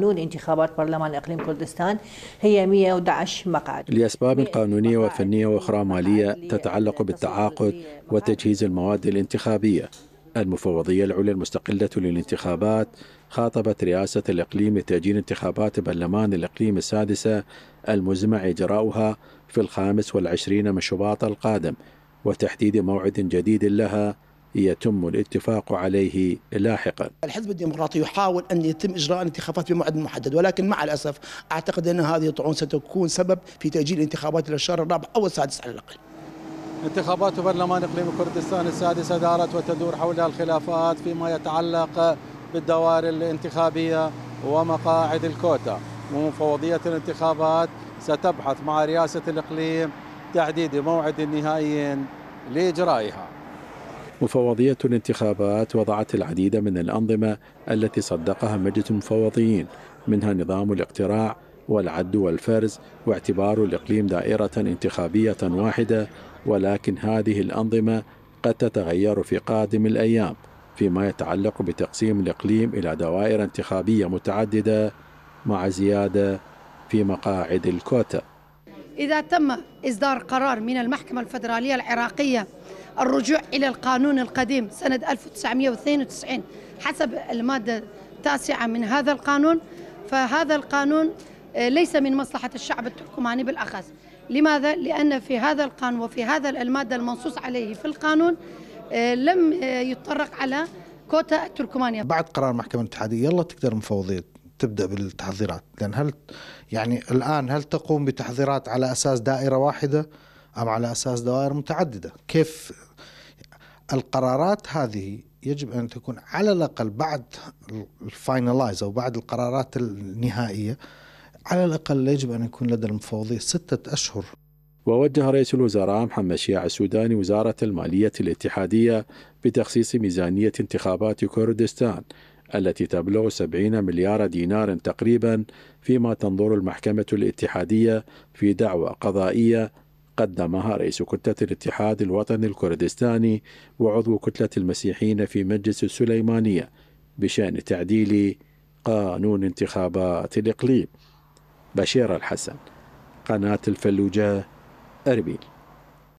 قانون انتخابات برلمان إقليم كردستان هي 111 مقعد لأسباب قانونية وفنية وأخرى مالية تتعلق بالتعاقد وتجهيز المواد الانتخابية المفوضية العليا المستقلة للانتخابات خاطبت رئاسة الإقليم لتأجيل انتخابات برلمان الإقليم السادسة المزمع إجراؤها في الخامس والعشرين من شباط القادم وتحديد موعد جديد لها يتم الاتفاق عليه لاحقا الحزب الديمقراطي يحاول أن يتم إجراء الانتخابات بموعد محدد ولكن مع الأسف أعتقد أن هذه الطعون ستكون سبب في تأجيل الانتخابات إلى الشهر الرابع أو السادس على الأقل انتخابات برلمان إقليم كردستان السادسة دارت وتدور حولها الخلافات فيما يتعلق بالدوائر الانتخابية ومقاعد الكوتا ومفوضية الانتخابات ستبحث مع رئاسة الإقليم تحديد موعد نهائي لإجرائها مفوضية الانتخابات وضعت العديد من الأنظمة التي صدقها مجلس المفوضيين منها نظام الاقتراع والعد والفرز واعتبار الإقليم دائرة انتخابية واحدة ولكن هذه الأنظمة قد تتغير في قادم الأيام فيما يتعلق بتقسيم الإقليم إلى دوائر انتخابية متعددة مع زيادة في مقاعد الكوتا إذا تم إصدار قرار من المحكمة الفدرالية العراقية الرجوع إلى القانون القديم سنة 1992 حسب المادة التاسعة من هذا القانون فهذا القانون آه، ليس من مصلحة الشعب التركماني بالأخص لماذا؟ لأن في هذا القانون وفي هذا المادة المنصوص عليه في القانون آه، لم آه، يتطرق على كوتا التركمانية بعد قرار المحكمة الاتحادية يلا تقدر المفوضية تبدأ بالتحضيرات لأن هل يعني الآن هل تقوم بتحضيرات على أساس دائرة واحدة أم على أساس دوائر متعددة كيف القرارات هذه يجب أن تكون على الأقل بعد الفاينلايز أو بعد القرارات النهائية على الأقل يجب أن يكون لدى المفوضية ستة أشهر ووجه رئيس الوزراء محمد شيع السوداني وزارة المالية الاتحادية بتخصيص ميزانية انتخابات كردستان التي تبلغ 70 مليار دينار تقريبا فيما تنظر المحكمة الاتحادية في دعوى قضائية قدمها رئيس كتلة الاتحاد الوطني الكردستاني وعضو كتلة المسيحيين في مجلس السليمانية بشأن تعديل قانون انتخابات الإقليم بشير الحسن قناة الفلوجة أربيل